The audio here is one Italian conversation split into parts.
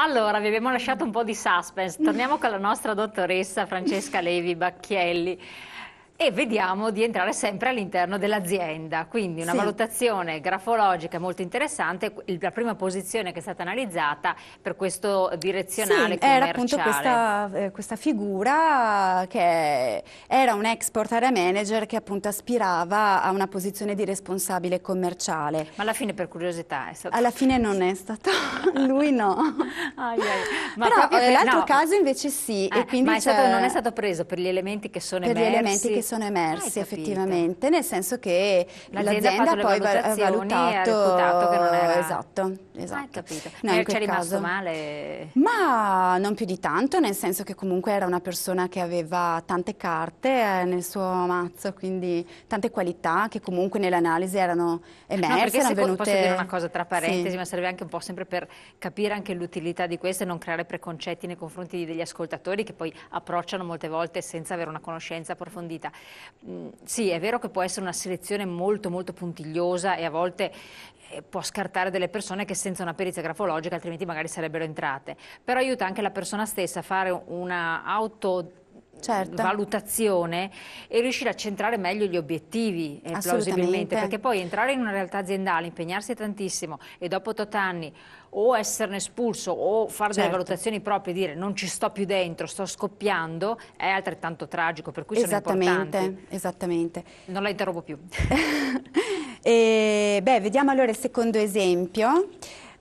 Allora, vi abbiamo lasciato un po' di suspense. Torniamo con la nostra dottoressa Francesca Levi Bacchielli e vediamo di entrare sempre all'interno dell'azienda. Quindi una sì. valutazione grafologica molto interessante, la prima posizione che è stata analizzata per questo direzionale sì, commerciale. era appunto questa, eh, questa figura che era un export area manager che appunto aspirava a una posizione di responsabile commerciale. Ma alla fine per curiosità è stato... Alla fine non è stato, lui no. Ah, yeah. Ma Però eh, l'altro no. caso invece sì. Eh, ma è stato, non è stato preso per gli elementi che sono emersi sono emersi effettivamente, nel senso che l'azienda ha poi valutato, ha che non era... esatto, esatto. No, in quel caso... male? Ma non più di tanto, nel senso che comunque era una persona che aveva tante carte eh, nel suo mazzo, quindi tante qualità che comunque nell'analisi erano emerse, no, perché erano venute... Posso dire una cosa tra parentesi, sì. ma serve anche un po' sempre per capire anche l'utilità di questo e non creare preconcetti nei confronti degli ascoltatori che poi approcciano molte volte senza avere una conoscenza approfondita. Mm, sì, è vero che può essere una selezione molto molto puntigliosa e a volte eh, può scartare delle persone che senza una perizia grafologica altrimenti magari sarebbero entrate, però aiuta anche la persona stessa a fare una auto certo. valutazione e riuscire a centrare meglio gli obiettivi eh, plausibilmente, perché poi entrare in una realtà aziendale, impegnarsi tantissimo e dopo tot anni o esserne espulso o fare certo. delle valutazioni proprie e dire non ci sto più dentro, sto scoppiando, è altrettanto tragico, per cui sono importanti. Esattamente. Non la interrompo più. e, beh, vediamo allora il secondo esempio.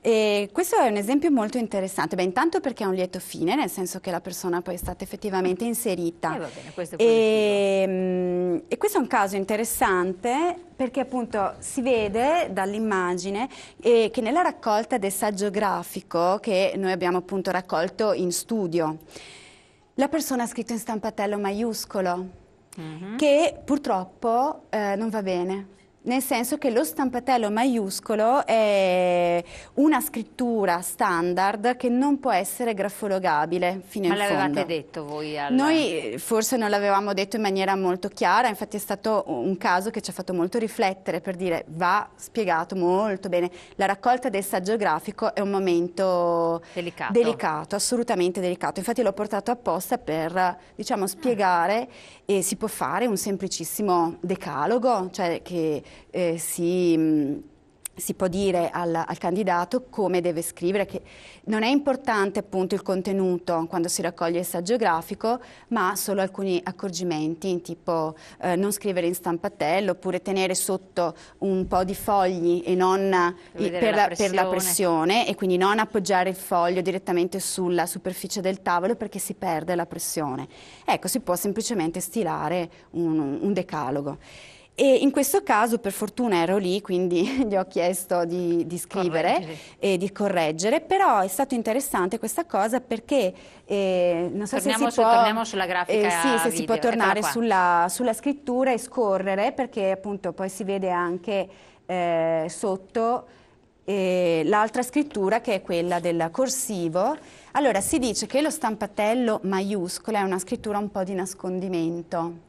E questo è un esempio molto interessante, Beh, intanto perché è un lieto fine, nel senso che la persona poi è stata effettivamente eh, inserita. Eh, bene, questo e, ehm, e, questo è un caso interessante perché appunto si vede dall'immagine eh, che nella raccolta del saggio grafico che noi abbiamo appunto raccolto in studio, la persona ha scritto in stampatello maiuscolo, mm -hmm. che purtroppo eh, non va bene nel senso che lo stampatello maiuscolo è una scrittura standard che non può essere grafologabile fino Ma in fondo. Ma l'avevate detto voi? Alla... Noi forse non l'avevamo detto in maniera molto chiara, infatti è stato un caso che ci ha fatto molto riflettere per dire va spiegato molto bene. La raccolta del saggio grafico è un momento delicato, delicato assolutamente delicato. Infatti l'ho portato apposta per diciamo, spiegare e si può fare un semplicissimo decalogo, cioè che eh, si, mm, si, può dire al, al, candidato come deve scrivere, che non è importante appunto il contenuto quando si raccoglie il saggio grafico, ma solo alcuni accorgimenti, tipo eh, non scrivere in stampatello, oppure tenere sotto un po' di fogli e non, eh, per, per, la per, la pressione e quindi non appoggiare il foglio direttamente sulla superficie del tavolo perché si perde la pressione. Ecco, si può semplicemente stilare un, un decalogo. E in questo caso, per fortuna, ero lì, quindi gli ho chiesto di, di scrivere correggere. e di correggere, però è stato interessante questa cosa perché eh, non so torniamo se si su, può... Torniamo sulla grafica eh, Sì, se video. si può tornare sulla, sulla scrittura e scorrere, perché appunto poi si vede anche eh, sotto eh, l'altra scrittura che è quella del corsivo. Allora si dice che lo stampatello maiuscolo è una scrittura un po' di nascondimento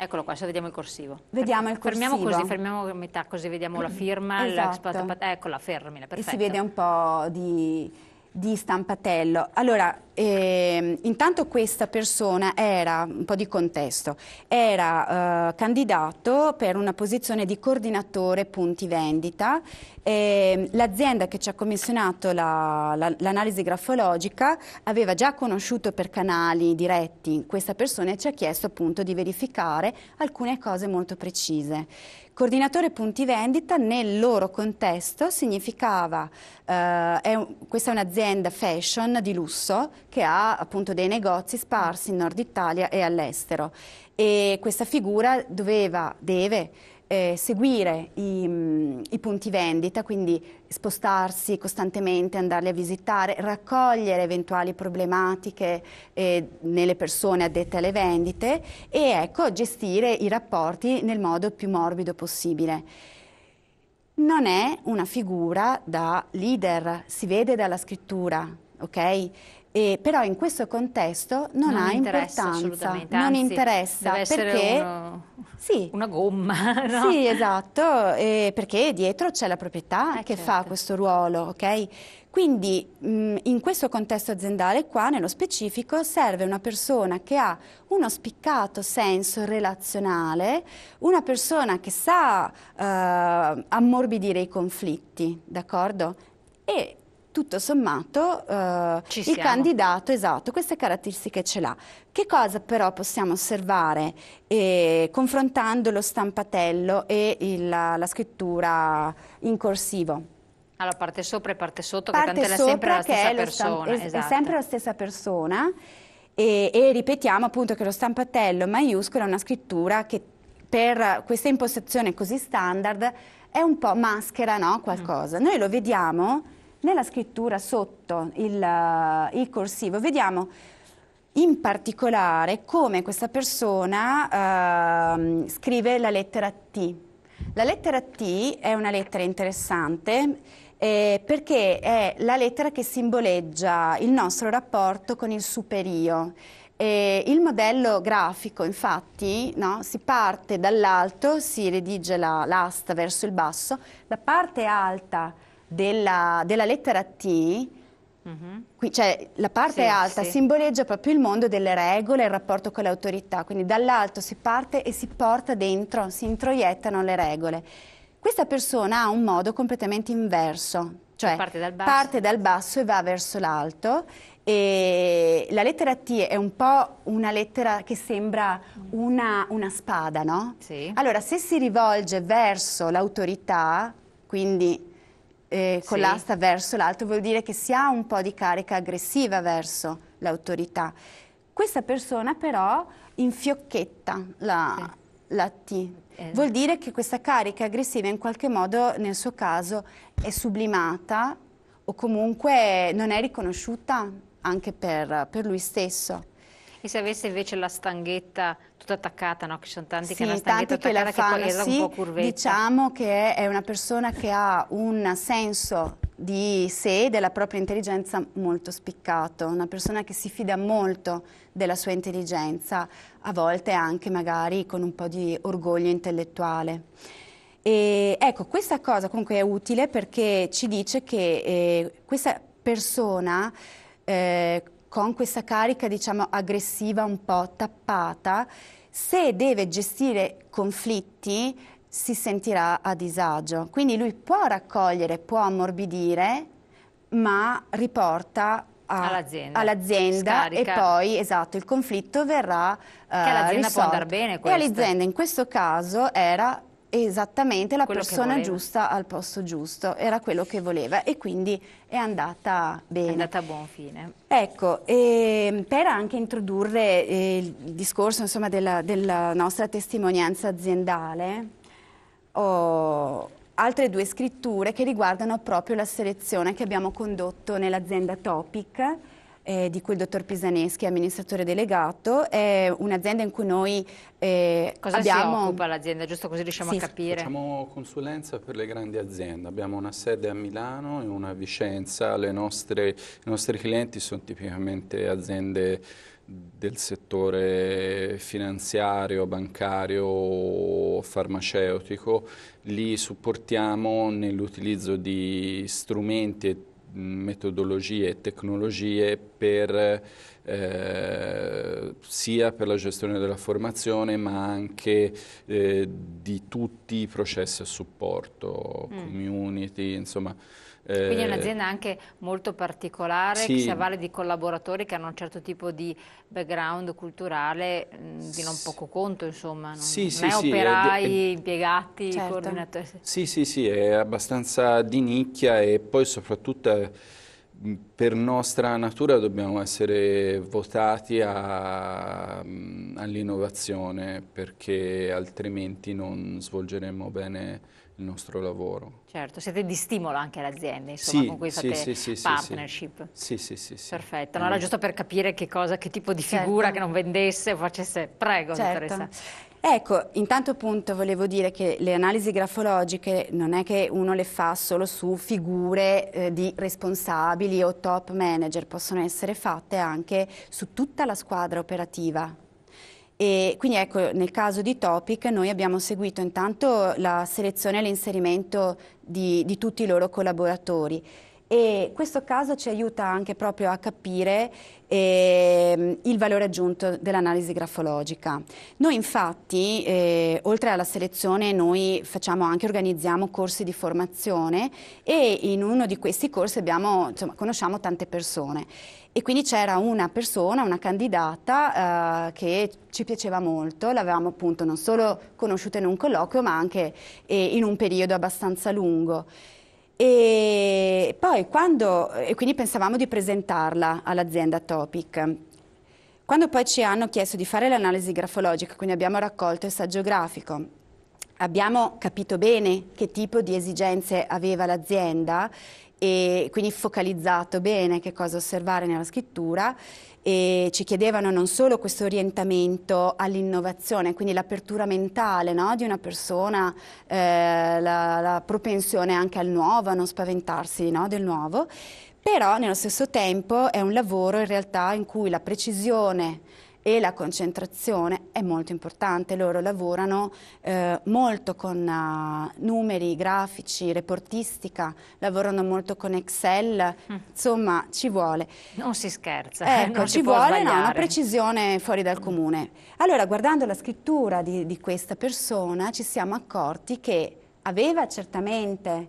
Eccolo qua, adesso vediamo il corsivo. Vediamo il corsivo. Fermiamo così, fermiamo a metà, così vediamo la mm. firma. Esatto. Eccola, fermila, perfetto. E si vede un po' di di Stampatello. Allora, eh, intanto questa persona era, un po' di contesto, era eh, candidato per una posizione di coordinatore punti vendita. Eh, l'azienda che ci ha commissionato la, la, l'analisi grafologica aveva già conosciuto per canali diretti questa persona e ci ha chiesto appunto di verificare alcune cose molto precise. Coordinatore punti vendita nel loro contesto significava, eh, è, questa è un'azienda fashion di lusso che ha appunto dei negozi sparsi in Nord Italia e all'estero e questa figura doveva, deve eh, seguire i, mm, i, punti vendita, quindi spostarsi costantemente, andarli a visitare, raccogliere eventuali problematiche eh, nelle persone addette alle vendite e ecco, gestire i rapporti nel modo più morbido possibile. Non è una figura da leader, si vede dalla scrittura, ok? E, però in questo contesto non, non ha importanza, non Anzi, interessa perché... Uno sì. Una gomma, no? Sì, esatto, eh, perché dietro c'è la proprietà eh, che certo. fa questo ruolo, ok? Quindi mh, mm, in questo contesto aziendale qua nello specifico serve una persona che ha uno spiccato senso relazionale, una persona che sa eh, ammorbidire i conflitti, d'accordo? E tutto sommato eh, il candidato, esatto, queste caratteristiche ce l'ha. Che cosa però possiamo osservare eh, confrontando lo stampatello e il, la, la scrittura in corsivo? Allora, parte sopra e parte sotto, parte che tanto è sempre la stessa persona. È, esatto. è sempre la stessa persona. E, e, ripetiamo appunto che lo stampatello maiuscolo è una scrittura che per questa impostazione così standard è un po' maschera no? qualcosa. Mm. Noi lo vediamo nella scrittura sotto il, eh, il corsivo vediamo in particolare come questa persona eh, scrive la lettera T. La lettera T è una lettera interessante eh, perché è la lettera che simboleggia il nostro rapporto con il superio. E il modello grafico, infatti, no, si parte dall'alto, si redige l'asta verso il basso, la parte alta della, della lettera T, mhm. Qui, cioè, la parte sì, alta sì. simboleggia proprio il mondo delle regole, il rapporto con l'autorità, quindi dall'alto si parte e si porta dentro, si introiettano le regole. Questa persona ha un modo completamente inverso, cioè parte dal basso, parte dal basso e va verso l'alto e la lettera T è un po' una lettera che sembra una, una spada, no? Sì. Allora, se si rivolge verso l'autorità, quindi eh, con sì. l'asta verso l'alto vuol dire che si ha un po' di carica aggressiva verso l'autorità. Questa persona però infiocchetta la, sì. la T. Eh. Vuol dire che questa carica aggressiva in qualche modo nel suo caso è sublimata o comunque non è riconosciuta anche per, per lui stesso. E se avesse invece la stanghetta tutta attaccata, no? che ci sono tanti sì, che hanno la stanghetta attaccata che, fanno, che sì, un po' curvetta. Diciamo che è una persona che ha un senso di sé e della propria intelligenza molto spiccato, una persona che si fida molto della sua intelligenza, a volte anche magari con un po' di orgoglio intellettuale. E ecco, questa cosa comunque è utile perché ci dice che eh, questa persona eh, con questa carica diciamo aggressiva un po' tappata, se deve gestire conflitti si sentirà a disagio. Quindi lui può raccogliere, può ammorbidire, ma riporta all'azienda, all e poi esatto, il conflitto verrà uh, che all'azienda eh, può andare bene questo. e all'azienda in questo caso era Esattamente, la persona giusta al posto giusto, era quello che voleva e quindi è andata bene. È andata a buon fine. Ecco, ehm, per anche introdurre eh, il discorso insomma, della, della, nostra testimonianza aziendale, ho altre due scritture che riguardano proprio la selezione che abbiamo condotto nell'azienda Topic eh, di cui il dottor Pisaneschi è amministratore delegato, è un'azienda in cui noi eh, Cosa abbiamo... Cosa si occupa l'azienda, giusto così riusciamo sì. a capire? Facciamo consulenza per le grandi aziende, abbiamo una sede a Milano e una a Vicenza, nostre, i nostri clienti sono tipicamente aziende del settore finanziario, bancario, farmaceutico, li supportiamo nell'utilizzo di strumenti e metodologie e tecnologie per eh, sia per la gestione della formazione ma anche eh, di tutti i processi a supporto, mm. community, insomma. Quindi è eh, un'azienda anche molto particolare sì. che si avvale di collaboratori che hanno un certo tipo di background culturale mm, di non poco conto, insomma, non, sì, non sì, è operai, è, è, impiegati, certo. coordinatori. Sì, sì, sì, è abbastanza di nicchia e poi soprattutto per nostra natura dobbiamo essere votati all'innovazione perché altrimenti non svolgeremo bene il nostro lavoro. Certo, siete di stimolo anche alle aziende, insomma, sì, con cui fate sì, sì, partnership. Sì, sì, sì. Perfetto, allora giusto per capire che, cosa, che tipo di figura certo. che non vendesse o facesse, prego, certo. dottoressa. Ecco, intanto appunto volevo dire che le analisi grafologiche non è che uno le fa solo su figure eh, di responsabili o top manager, possono essere fatte anche su tutta la squadra operativa. E quindi ecco, nel caso di Topic noi abbiamo seguito intanto la selezione e l'inserimento di, di tutti i loro collaboratori e questo caso ci aiuta anche proprio a capire eh, il valore aggiunto dell'analisi grafologica. Noi infatti, eh, oltre alla selezione, noi facciamo anche, organizziamo corsi di formazione e in uno di questi corsi abbiamo, insomma, conosciamo tante persone e quindi c'era una persona, una candidata eh, che ci piaceva molto, l'avevamo appunto non solo conosciuta in un colloquio ma anche eh, in un periodo abbastanza lungo. E poi quando, e quindi pensavamo di presentarla all'azienda Topic. Quando poi ci hanno chiesto di fare l'analisi grafologica, quindi abbiamo raccolto il saggio grafico, abbiamo capito bene che tipo di esigenze aveva l'azienda e quindi focalizzato bene che cosa osservare nella scrittura e ci chiedevano non solo questo orientamento all'innovazione, quindi l'apertura mentale no, di una persona, eh, la, la, propensione anche al nuovo, a non spaventarsi no, del nuovo, però nello stesso tempo è un lavoro in realtà in cui la precisione e la concentrazione è molto importante, loro lavorano eh, molto con uh, numeri, grafici, reportistica, lavorano molto con Excel, mm. insomma ci vuole. Non si scherza, ecco, non ci vuole no, una precisione fuori dal comune. Allora guardando la scrittura di, di questa persona ci siamo accorti che aveva certamente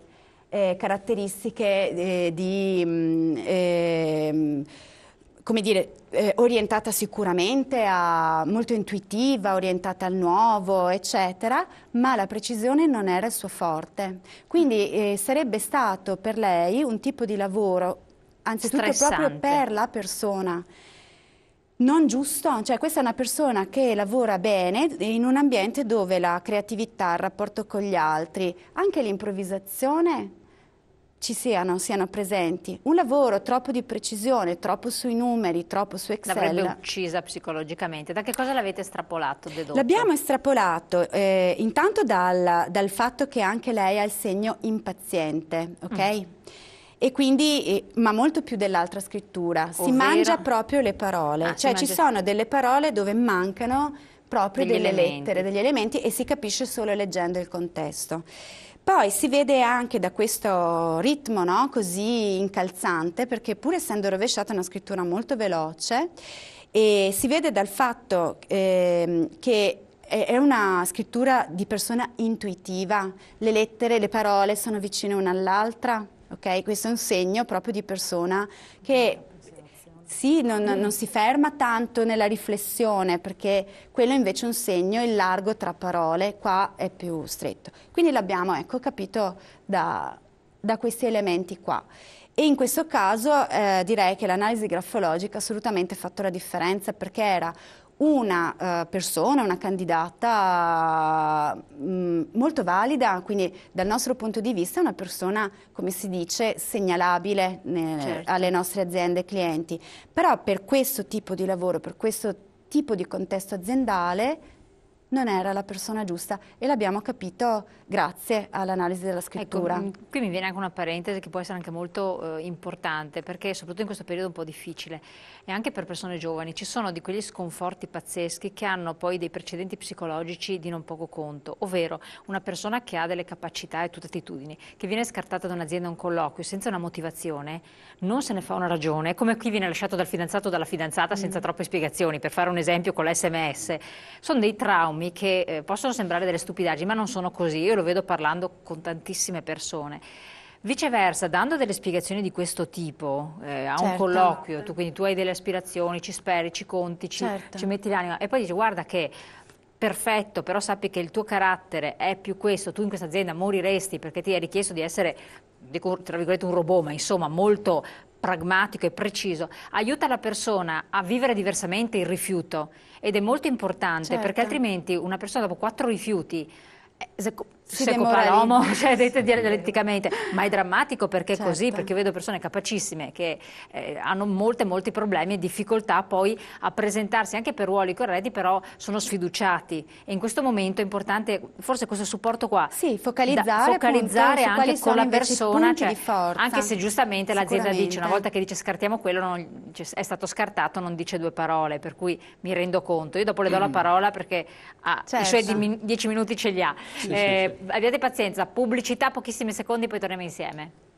eh, caratteristiche eh, di... Mh, mm, ehm, come dire, eh, orientata sicuramente, a, molto intuitiva, orientata al nuovo, eccetera, ma la precisione non era il suo forte. Quindi eh, sarebbe stato per lei un tipo di lavoro, anzitutto proprio per la persona, non giusto, cioè questa è una persona che lavora bene in un ambiente dove la creatività, il rapporto con gli altri, anche l'improvvisazione ci siano, siano presenti. Un lavoro troppo di precisione, troppo sui numeri, troppo su Excel. L'avrebbe uccisa psicologicamente. Da che cosa l'avete estrapolato, dedotto? L'abbiamo estrapolato eh, intanto dal, dal, fatto che anche lei ha il segno impaziente, ok? Mm. E quindi, eh, ma molto più dell'altra scrittura, Ovvero? si mangia proprio le parole, ah, cioè ci sono delle parole dove mancano proprio degli delle elementi. lettere, degli elementi e si capisce solo leggendo il contesto. Poi si vede anche da questo ritmo no? così incalzante, perché pur essendo rovesciata è una scrittura molto veloce, e si vede dal fatto eh, che è una scrittura di persona intuitiva, le lettere, le parole sono vicine una all'altra, okay? Questo è un segno proprio di persona che sì, non, non, si ferma tanto nella riflessione perché quello invece è un segno, il largo tra parole, qua è più stretto. Quindi l'abbiamo ecco, capito da, da questi elementi qua. E in questo caso eh, direi che l'analisi grafologica ha assolutamente fatto la differenza perché era una eh, persona, una candidata mm, molto valida, quindi dal nostro punto di vista una persona, come si dice, segnalabile certo. alle nostre aziende e clienti. Però per questo tipo di lavoro, per questo tipo di contesto aziendale non era la persona giusta e l'abbiamo capito grazie all'analisi della ecco, scrittura. Ecco, qui mi viene anche una parentesi che può essere anche molto eh, importante perché soprattutto in questo periodo un po' difficile e anche per persone giovani ci sono di quegli sconforti pazzeschi che hanno poi dei precedenti psicologici di non poco conto, ovvero una persona che ha delle capacità e tutte attitudini, che viene scartata da un'azienda a un colloquio senza una motivazione, non se ne fa una ragione, come qui viene lasciato dal fidanzato o dalla fidanzata senza mm. troppe spiegazioni, per fare un esempio con l'SMS, sono dei traumi nomi che eh, possono sembrare delle stupidaggini, ma non sono così, io lo vedo parlando con tantissime persone. Viceversa, dando delle spiegazioni di questo tipo eh, a certo. un colloquio, tu, quindi tu hai delle aspirazioni, ci speri, ci conti, ci, certo. ci metti l'anima e poi dici guarda che perfetto, però sappi che il tuo carattere è più questo, tu in questa azienda moriresti perché ti è richiesto di essere, dico, tra virgolette, un robot, ma insomma molto pragmatico e preciso aiuta la persona a vivere diversamente il rifiuto ed è molto importante certo. perché altrimenti una persona dopo quattro rifiuti eh, seco palomo, cioè detto dialetticamente, ma è drammatico perché è certo. così, perché vedo persone capacissime che eh, hanno molte, molti problemi e difficoltà poi a presentarsi anche per ruoli corretti, però sono sfiduciati e in questo momento è importante forse questo supporto qua. Sì, focalizzare, da, focalizzare anche con la persona, cioè, anche se giustamente l'azienda dice, una volta che dice scartiamo quello, non, cioè, è stato scartato, non dice due parole, per cui mi rendo conto. Io dopo le do mm. la parola perché ah, certo. i suoi certo. dieci minuti ce li ha. Sì, eh, sì, sì abbiate pazienza, pubblicità, pochissimi secondi, poi torniamo insieme.